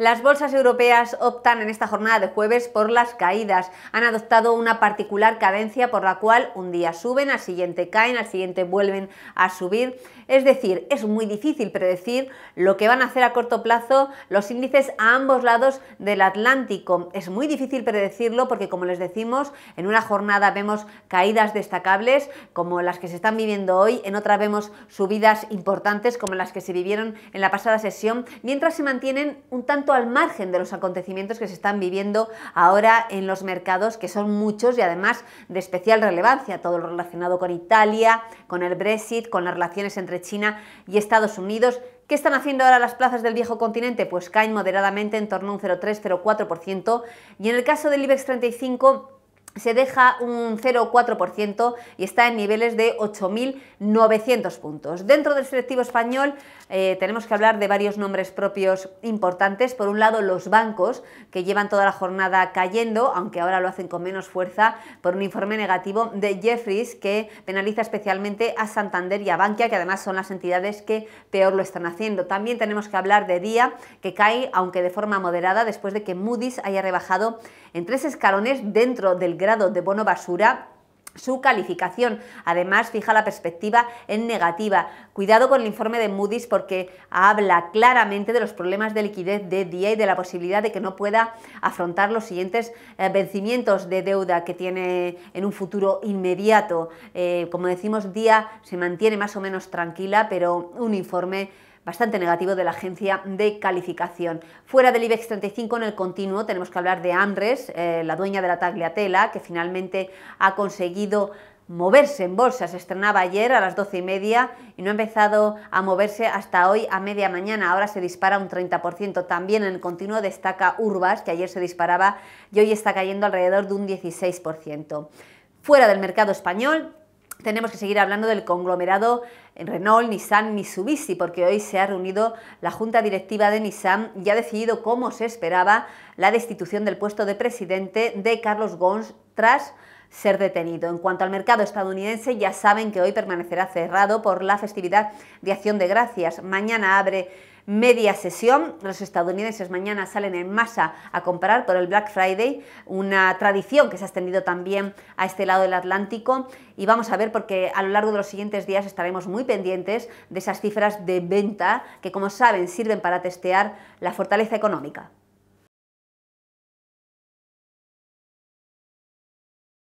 Las bolsas europeas optan en esta jornada de jueves por las caídas. Han adoptado una particular cadencia por la cual un día suben, al siguiente caen, al siguiente vuelven a subir. Es decir, es muy difícil predecir lo que van a hacer a corto plazo los índices a ambos lados del Atlántico. Es muy difícil predecirlo porque, como les decimos, en una jornada vemos caídas destacables como las que se están viviendo hoy, en otra vemos subidas importantes como las que se vivieron en la pasada sesión, mientras se mantienen un tanto al margen de los acontecimientos que se están viviendo ahora en los mercados, que son muchos y además de especial relevancia, todo lo relacionado con Italia, con el Brexit, con las relaciones entre China y Estados Unidos. ¿Qué están haciendo ahora las plazas del viejo continente? Pues caen moderadamente en torno a un 0,3-0,4% y en el caso del IBEX 35 se deja un 0,4% y está en niveles de 8.900 puntos. Dentro del selectivo español eh, tenemos que hablar de varios nombres propios importantes. Por un lado, los bancos, que llevan toda la jornada cayendo, aunque ahora lo hacen con menos fuerza, por un informe negativo de Jeffries, que penaliza especialmente a Santander y a Bankia, que además son las entidades que peor lo están haciendo. También tenemos que hablar de Día, que cae, aunque de forma moderada, después de que Moody's haya rebajado en tres escalones dentro del grado de bono basura su calificación. Además, fija la perspectiva en negativa. Cuidado con el informe de Moody's porque habla claramente de los problemas de liquidez de día y de la posibilidad de que no pueda afrontar los siguientes eh, vencimientos de deuda que tiene en un futuro inmediato. Eh, como decimos, día se mantiene más o menos tranquila, pero un informe bastante negativo de la agencia de calificación. Fuera del IBEX 35 en el continuo tenemos que hablar de Amres, eh, la dueña de la Tagliatela, que finalmente ha conseguido moverse en bolsa. Se estrenaba ayer a las 12 y media y no ha empezado a moverse hasta hoy a media mañana. Ahora se dispara un 30%. También en el continuo destaca Urbas, que ayer se disparaba y hoy está cayendo alrededor de un 16%. Fuera del mercado español, tenemos que seguir hablando del conglomerado Renault, Nissan, Mitsubishi, porque hoy se ha reunido la Junta Directiva de Nissan y ha decidido, como se esperaba, la destitución del puesto de presidente de Carlos Gons ser detenido. En cuanto al mercado estadounidense, ya saben que hoy permanecerá cerrado por la festividad de Acción de Gracias. Mañana abre media sesión. Los estadounidenses mañana salen en masa a comprar por el Black Friday, una tradición que se ha extendido también a este lado del Atlántico. Y vamos a ver, porque a lo largo de los siguientes días estaremos muy pendientes de esas cifras de venta que, como saben, sirven para testear la fortaleza económica.